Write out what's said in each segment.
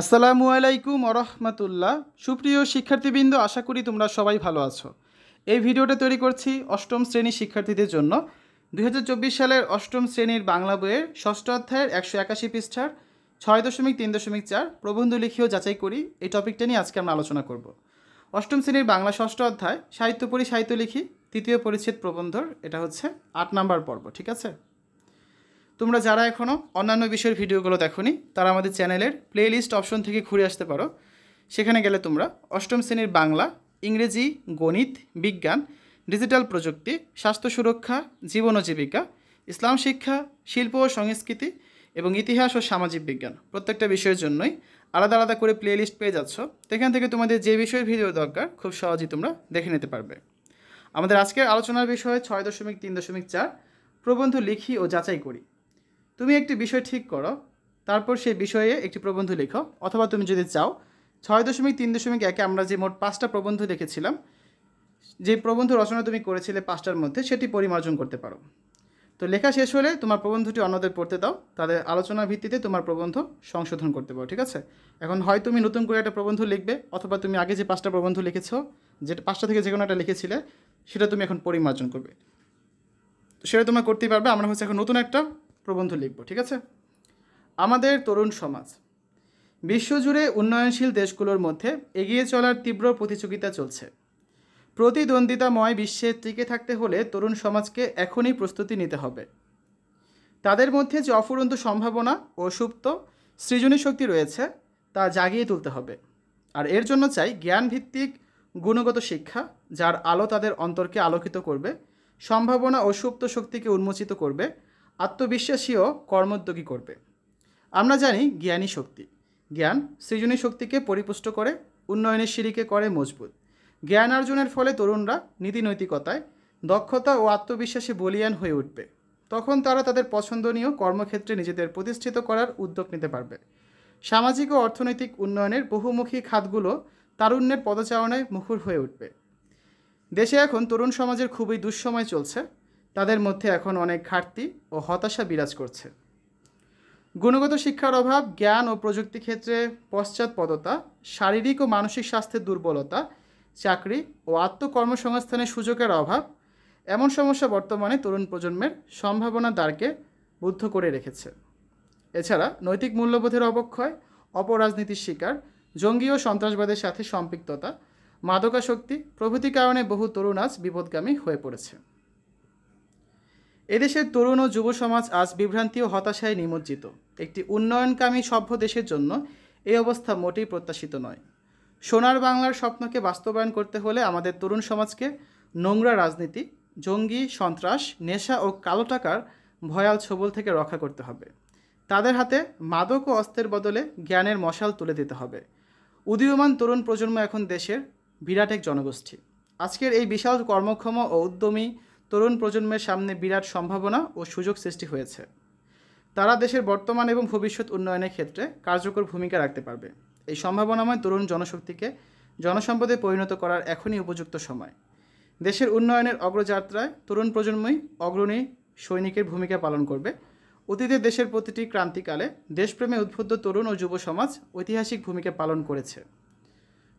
আসসালামু আলাইকুম আরহামতুল্লাহ সুপ্রিয় শিক্ষার্থীবৃন্দ আশা করি তোমরা সবাই ভালো আছো এই ভিডিওটা তৈরি করছি অষ্টম শ্রেণীর শিক্ষার্থীদের জন্য দুই সালের অষ্টম শ্রেণীর বাংলা বইয়ের ষষ্ঠ অধ্যায়ের একশো একাশি পৃষ্ঠার ছয় দশমিক তিন দশমিক চার প্রবন্ধ লিখিও যাচাই করি এই টপিকটা নিয়ে আজকে আমরা আলোচনা করব অষ্টম শ্রেণীর বাংলা ষষ্ঠ অধ্যায় সাহিত্য পরি সাহিত্য লিখি তৃতীয় পরিচ্ছেদ প্রবন্ধর এটা হচ্ছে আট নাম্বার পর্ব ঠিক আছে তোমরা যারা এখনও অন্যান্য বিষয়ের ভিডিওগুলো দেখোনি তারা আমাদের চ্যানেলের প্লেলিস্ট অপশন থেকে ঘুরে আসতে পারো সেখানে গেলে তোমরা অষ্টম শ্রেণীর বাংলা ইংরেজি গণিত বিজ্ঞান ডিজিটাল প্রযুক্তি স্বাস্থ্য সুরক্ষা জীবন ও জীবিকা ইসলাম শিক্ষা শিল্প ও সংস্কৃতি এবং ইতিহাস ও সামাজিক বিজ্ঞান প্রত্যেকটা বিষয়ের জন্যই আলাদা আলাদা করে প্লেলিস্ট পেয়ে যাচ্ছ সেখান থেকে তোমাদের যে বিষয়ের ভিডিও দরকার খুব সহজেই তোমরা দেখে নিতে পারবে আমাদের আজকের আলোচনার বিষয় ছয় দশমিক তিন দশমিক চার প্রবন্ধ লিখি ও যাচাই করি তুমি একটি বিষয় ঠিক করো তারপর সেই বিষয়ে একটি প্রবন্ধ লেখো অথবা তুমি যদি চাও ছয় দশমিক তিন দশমিক একে আমরা যে মোট পাঁচটা প্রবন্ধ লিখেছিলাম যে প্রবন্ধ রচনা তুমি করেছিলে পাঁচটার মধ্যে সেটি পরিমার্জন করতে পারো তো লেখা শেষ হলে তোমার প্রবন্ধটি অন্যদের পড়তে দাও তাদের আলোচনার ভিত্তিতে তোমার প্রবন্ধ সংশোধন করতে পারো ঠিক আছে এখন হয় তুমি নতুন করে একটা প্রবন্ধ লিখবে অথবা তুমি আগে যে পাঁচটা প্রবন্ধ লিখেছো যে পাঁচটা থেকে যে কোনো একটা লিখেছিলে সেটা তুমি এখন পরিমার্জন করবে তো সেটা তোমার করতেই পারবে আমরা হচ্ছে এখন নতুন একটা প্রবন্ধ লিখব ঠিক আছে আমাদের তরুণ সমাজ বিশ্বজুড়ে উন্নয়নশীল দেশগুলোর মধ্যে এগিয়ে চলার তীব্র প্রতিযোগিতা চলছে প্রতিদ্বন্দ্বিতাময় বিশ্বে টিকে থাকতে হলে তরুণ সমাজকে এখনই প্রস্তুতি নিতে হবে তাদের মধ্যে যে অফুরন্ত সম্ভাবনা ও সুপ্ত সৃজনী শক্তি রয়েছে তা জাগিয়ে তুলতে হবে আর এর জন্য চাই জ্ঞানভিত্তিক গুণগত শিক্ষা যার আলো তাদের অন্তরকে আলোকিত করবে সম্ভাবনা ও সুপ্ত শক্তিকে উন্মোচিত করবে আত্মবিশ্বাসী ও কর্মোদ্যোগী করবে আমরা জানি জ্ঞানী শক্তি জ্ঞান সৃজনী শক্তিকে পরিপুষ্ট করে উন্নয়নের সিঁড়িকে করে মজবুত জ্ঞান অর্জনের ফলে তরুণরা নীতি নৈতিকতায় দক্ষতা ও আত্মবিশ্বাসে বলিয়ান হয়ে উঠবে তখন তারা তাদের পছন্দনীয় কর্মক্ষেত্রে নিজেদের প্রতিষ্ঠিত করার উদ্যোগ নিতে পারবে সামাজিক ও অর্থনৈতিক উন্নয়নের বহুমুখী খাতগুলো তারুণ্যের পদচারণায় মুখর হয়ে উঠবে দেশে এখন তরুণ সমাজের খুবই দুঃসময় চলছে তাদের মধ্যে এখন অনেক ঘাটতি ও হতাশা বিরাজ করছে গুণগত শিক্ষার অভাব জ্ঞান ও প্রযুক্তি ক্ষেত্রে পশ্চাৎপদতা শারীরিক ও মানসিক স্বাস্থ্যের দুর্বলতা চাকরি ও আত্মকর্মসংস্থানের সুযোগের অভাব এমন সমস্যা বর্তমানে তরুণ প্রজন্মের সম্ভাবনা দ্বারকে বুদ্ধ করে রেখেছে এছাড়া নৈতিক মূল্যবোধের অবক্ষয় অপরাজনীতির শিকার জঙ্গি ও সন্ত্রাসবাদের সাথে সম্পৃক্ততা মাদকাশক্তি প্রভৃতি কারণে বহু তরুণ আজ বিপদগামী হয়ে পড়েছে এদেশের তরুণ ও যুব সমাজ আজ বিভ্রান্তি ও হতাশায় নিমজ্জিত একটি উন্নয়নকামী সভ্য দেশের জন্য এই অবস্থা মোটেই প্রত্যাশিত নয় সোনার বাংলার স্বপ্নকে বাস্তবায়ন করতে হলে আমাদের তরুণ সমাজকে নোংরা রাজনীতি জঙ্গি সন্ত্রাস নেশা ও কালো টাকার ভয়াল ছবল থেকে রক্ষা করতে হবে তাদের হাতে মাদক ও অস্ত্রের বদলে জ্ঞানের মশাল তুলে দিতে হবে উদীয়মান তরুণ প্রজন্ম এখন দেশের বিরাট এক জনগোষ্ঠী আজকের এই বিশাল কর্মক্ষম ও উদ্যমী তরুণ প্রজন্মের সামনে বিরাট সম্ভাবনা ও সুযোগ সৃষ্টি হয়েছে তারা দেশের বর্তমান এবং ভবিষ্যৎ উন্নয়নের ক্ষেত্রে কার্যকর ভূমিকা রাখতে পারবে এই সম্ভাবনাময় তরুণ জনশক্তিকে জনসম্পদে পরিণত করার এখনই উপযুক্ত সময় দেশের উন্নয়নের অগ্রযাত্রায় তরুণ প্রজন্মই অগ্রণী সৈনিকের ভূমিকা পালন করবে অতীতে দেশের প্রতিটি ক্রান্তিকালে দেশপ্রেমে উদ্বুদ্ধ তরুণ ও যুব সমাজ ঐতিহাসিক ভূমিকা পালন করেছে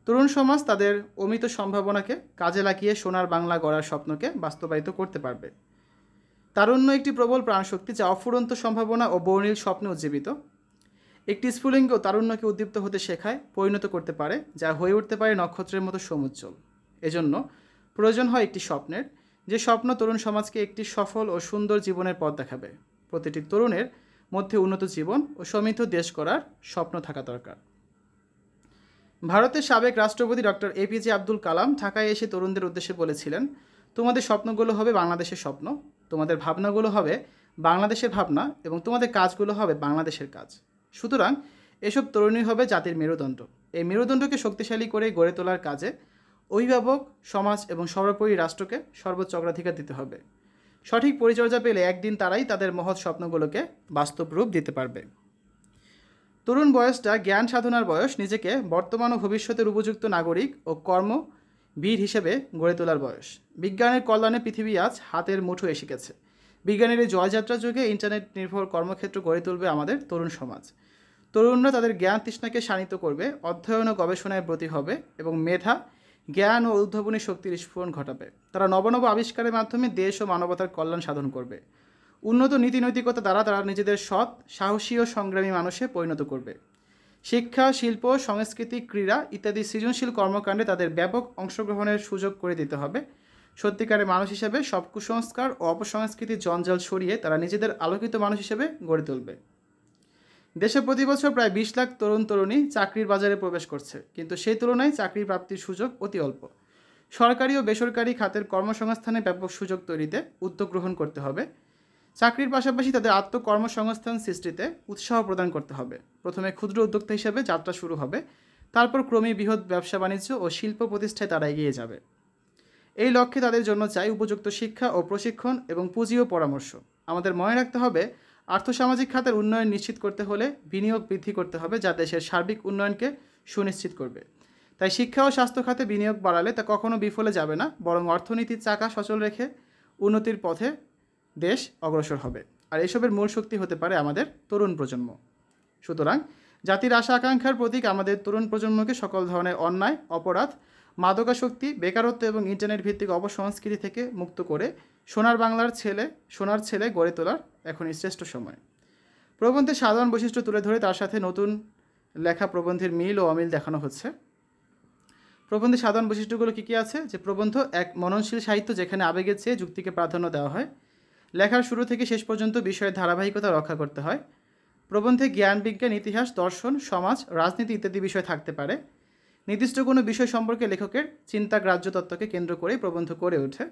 তরুণ সমাজ তাদের অমিত সম্ভাবনাকে কাজে লাগিয়ে সোনার বাংলা গড়ার স্বপ্নকে বাস্তবায়িত করতে পারবে তারুণ্য একটি প্রবল প্রাণশক্তি যা অফুরন্ত সম্ভাবনা ও বর্ণিল স্বপ্নে উজ্জীবিত একটি স্ফুলিঙ্গ তারুণ্যকে উদ্দীপ্ত হতে শেখায় পরিণত করতে পারে যা হয়ে উঠতে পারে নক্ষত্রের মতো সমুজ্জ্বল এজন্য প্রয়োজন হয় একটি স্বপ্নের যে স্বপ্ন তরুণ সমাজকে একটি সফল ও সুন্দর জীবনের পথ দেখাবে প্রতিটি তরুণের মধ্যে উন্নত জীবন ও সমৃদ্ধ দেশ করার স্বপ্ন থাকা দরকার ভারতের সাবেক রাষ্ট্রপতি ডক্টর এপিজে আব্দুল কালাম ঢাকায় এসে তরুণদের উদ্দেশ্যে বলেছিলেন তোমাদের স্বপ্নগুলো হবে বাংলাদেশের স্বপ্ন তোমাদের ভাবনাগুলো হবে বাংলাদেশের ভাবনা এবং তোমাদের কাজগুলো হবে বাংলাদেশের কাজ সুতরাং এসব তরুণী হবে জাতির মেরুদণ্ড এই মেরুদণ্ডকে শক্তিশালী করে গড়ে তোলার কাজে অভিভাবক সমাজ এবং সর্বোপরি রাষ্ট্রকে সর্বোচ্চ অগ্রাধিকার দিতে হবে সঠিক পরিচর্যা পেলে একদিন তারাই তাদের মহৎ স্বপ্নগুলোকে বাস্তব রূপ দিতে পারবে তরুণ বয়সটা জ্ঞান সাধনার বয়স নিজেকে বর্তমান ও ভবিষ্যতের উপযুক্ত নাগরিক ও কর্ম বীর হিসেবে গড়ে তোলার বয়স বিজ্ঞানের কল্যাণে পৃথিবী আজ হাতের মুঠো এসে গেছে বিজ্ঞানের এই জয়যাত্রা যুগে ইন্টারনেট নির্ভর কর্মক্ষেত্র গড়ে তুলবে আমাদের তরুণ সমাজ তরুণরা তাদের জ্ঞান তৃষ্ণাকে শানিত করবে অধ্যয়ন ও গবেষণায় ব্রতী হবে এবং মেধা জ্ঞান ও উদ্ভাবনী শক্তির স্ফোরণ ঘটাবে তারা নবনব আবিষ্কারের মাধ্যমে দেশ ও মানবতার কল্যাণ সাধন করবে উন্নত নীতিনৈতিকতা দ্বারা তারা নিজেদের সৎ সাহসী ও সংগ্রামী মানুষে পরিণত করবে শিক্ষা শিল্প সংস্কৃতি ক্রীড়া ইত্যাদি সৃজনশীল কর্মকাণ্ডে তাদের ব্যাপক অংশগ্রহণের সুযোগ করে দিতে হবে সত্যিকারের মানুষ হিসেবে সব কুসংস্কার ও অপসংস্কৃতির জঞ্জাল সরিয়ে তারা নিজেদের আলোকিত মানুষ হিসেবে গড়ে তুলবে দেশে প্রতি বছর প্রায় বিশ লাখ তরুণ তরুণী চাকরির বাজারে প্রবেশ করছে কিন্তু সেই তুলনায় চাকরি প্রাপ্তির সুযোগ অতি অল্প সরকারি ও বেসরকারি খাতের কর্মসংস্থানে ব্যাপক সুযোগ তৈরিতে উদ্যোগ গ্রহণ করতে হবে চাকরির পাশাপাশি তাদের আত্মকর্মসংস্থান সৃষ্টিতে উৎসাহ প্রদান করতে হবে প্রথমে ক্ষুদ্র উদ্যোক্তা হিসেবে যাত্রা শুরু হবে তারপর ক্রমে বৃহৎ ব্যবসা বাণিজ্য ও শিল্প প্রতিষ্ঠায় তারা এগিয়ে যাবে এই লক্ষ্যে তাদের জন্য চাই উপযুক্ত শিক্ষা ও প্রশিক্ষণ এবং পুঁজি ও পরামর্শ আমাদের মনে রাখতে হবে আর্থসামাজিক খাতের উন্নয়ন নিশ্চিত করতে হলে বিনিয়োগ বৃদ্ধি করতে হবে যা দেশের সার্বিক উন্নয়নকে সুনিশ্চিত করবে তাই শিক্ষা ও স্বাস্থ্য খাতে বিনিয়োগ বাড়ালে তা কখনো বিফলে যাবে না বরং অর্থনীতির চাকা সচল রেখে উন্নতির পথে দেশ অগ্রসর হবে আর এসবের মূল শক্তি হতে পারে আমাদের তরুণ প্রজন্ম সুতরাং জাতির আশা আকাঙ্ক্ষার প্রতীক আমাদের তরুণ প্রজন্মকে সকল ধরনের অন্যায় অপরাধ মাদকাশক্তি বেকারত্ব এবং ইন্টারনেট ভিত্তিক অপসংস্কৃতি থেকে মুক্ত করে সোনার বাংলার ছেলে সোনার ছেলে গড়ে তোলার এখনই শ্রেষ্ঠ সময় প্রবন্ধের সাধারণ বৈশিষ্ট্য তুলে ধরে তার সাথে নতুন লেখা প্রবন্ধের মিল ও অমিল দেখানো হচ্ছে প্রবন্ধের সাধারণ বৈশিষ্ট্যগুলো কী কী আছে যে প্রবন্ধ এক মননশীল সাহিত্য যেখানে আবেগের চেয়ে যুক্তিকে প্রাধান্য দেওয়া হয় লেখার শুরু থেকে শেষ পর্যন্ত বিষয়ের ধারাবাহিকতা রক্ষা করতে হয় প্রবন্ধে জ্ঞান বিজ্ঞান ইতিহাস দর্শন সমাজ রাজনীতি ইত্যাদি বিষয় থাকতে পারে নির্দিষ্ট কোনো বিষয় সম্পর্কে লেখকের চিন্তা গ্রাহ্য তত্ত্বকে কেন্দ্র করে প্রবন্ধ করে ওঠে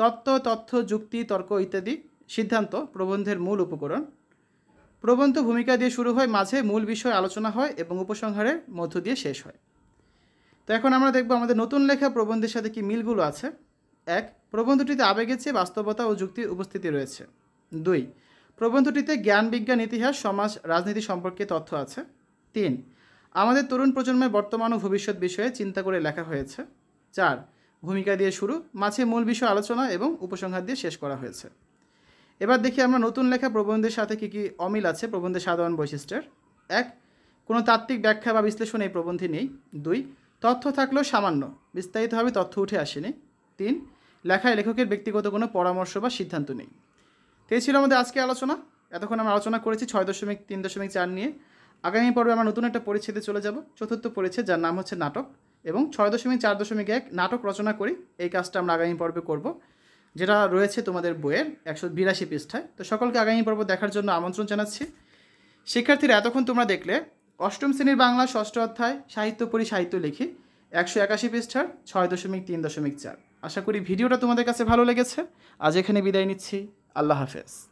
তত্ত্ব তথ্য যুক্তি তর্ক ইত্যাদি সিদ্ধান্ত প্রবন্ধের মূল উপকরণ প্রবন্ধ ভূমিকা দিয়ে শুরু হয় মাঝে মূল বিষয় আলোচনা হয় এবং উপসংহারের মধ্য দিয়ে শেষ হয় তো এখন আমরা দেখব আমাদের নতুন লেখা প্রবন্ধের সাথে কি মিলগুলো আছে এক প্রবন্ধটিতে আবেগের চেয়ে বাস্তবতা ও যুক্তির উপস্থিতি রয়েছে দুই প্রবন্ধটিতে জ্ঞান বিজ্ঞান ইতিহাস সমাজ রাজনীতি সম্পর্কে তথ্য আছে তিন আমাদের তরুণ প্রজন্মের বর্তমান ও ভবিষ্যৎ বিষয়ে চিন্তা করে লেখা হয়েছে চার ভূমিকা দিয়ে শুরু মাঝে মূল বিষয় আলোচনা এবং উপসংহার দিয়ে শেষ করা হয়েছে এবার দেখি আমরা নতুন লেখা প্রবন্ধের সাথে কী কী অমিল আছে প্রবন্ধের সাধারণ বৈশিষ্ট্যের এক কোনো তাত্ত্বিক ব্যাখ্যা বা বিশ্লেষণ এই প্রবন্ধে নেই দুই তথ্য থাকলেও সামান্য বিস্তারিতভাবে তথ্য উঠে আসেনি তিন লেখায় লেখকের ব্যক্তিগত কোনো পরামর্শ বা সিদ্ধান্ত নেই তো এই ছিল আমাদের আজকে আলোচনা এতক্ষণ আমরা আলোচনা করেছি ছয় দশমিক তিন দশমিক চার নিয়ে আগামী পর্বে আমরা নতুন একটা পরিচ্ছেদে চলে যাব চতুর্থ পরিচ্ছেদ যার নাম হচ্ছে নাটক এবং ছয় দশমিক চার দশমিক এক নাটক রচনা করি এই কাজটা আমরা আগামী পর্বে করব যেটা রয়েছে তোমাদের বইয়ের একশো বিরাশি পৃষ্ঠায় তো সকলকে আগামী পর্ব দেখার জন্য আমন্ত্রণ জানাচ্ছি শিক্ষার্থীরা এতক্ষণ তোমরা দেখলে অষ্টম শ্রেণীর বাংলা ষষ্ঠ অধ্যায় সাহিত্য পরি সাহিত্য লিখি একশো একাশি পৃষ্ঠার ছয় দশমিক তিন দশমিক চার আশা করি ভিডিওটা তোমাদের কাছে ভালো লেগেছে আজ এখানে বিদায় নিচ্ছি আল্লাহ হাফেজ